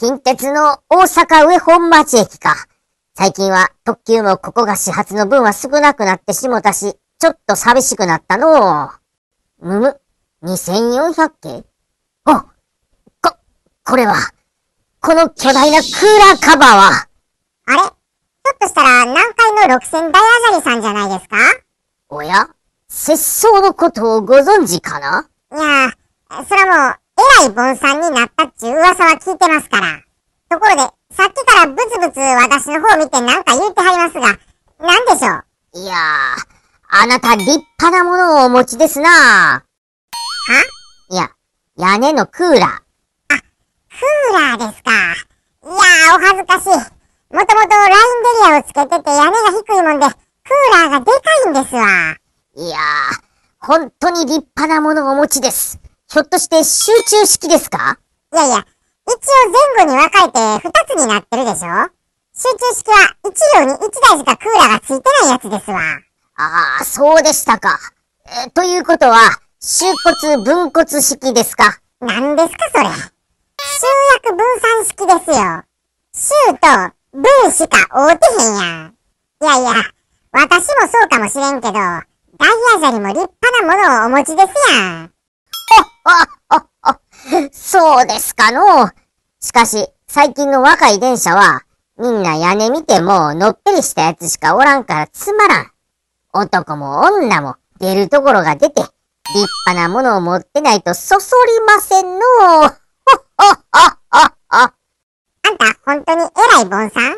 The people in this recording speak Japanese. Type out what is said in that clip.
近鉄の大阪上本町駅か。最近は特急もここが始発の分は少なくなってしもたし、ちょっと寂しくなったのむむ、2400系あ、こ、これは、この巨大なクーラーカバーは。あれひょっとしたら南海の六千大あざりさんじゃないですかおや節操のことをご存知かないやそれはもう、えらい坊さんになったっちゅう噂は聞いてますから。ところで、さっきからブツブツ私の方見てなんか言ってはりますが、なんでしょういやー、あなた立派なものをお持ちですなはいや、屋根のクーラー。あ、クーラーですか。いやー、お恥ずかしい。もともとラインデリアをつけてて屋根が低いもんで、クーラーがでかいんですわ。いやー、本当に立派なものをお持ちです。ひょっとして集中式ですかいやいや、一応前後に分かれて2つになってるでしょ集中式は1両に1台しかクーラーがついてないやつですわ。ああ、そうでしたか。えということは、集骨分骨式ですか何ですかそれ。集約分散式ですよ。集と分しか合うてへんやん。いやいや、私もそうかもしれんけど、ダイヤャリも立派なものをお持ちですやん。そうですかの。しかし、最近の若い電車は、みんな屋根見ても、のっぺりしたやつしかおらんからつまらん。男も女も出るところが出て、立派なものを持ってないとそそりませんの。ほっほっほっほっほ。あんた、本当に偉い坊さん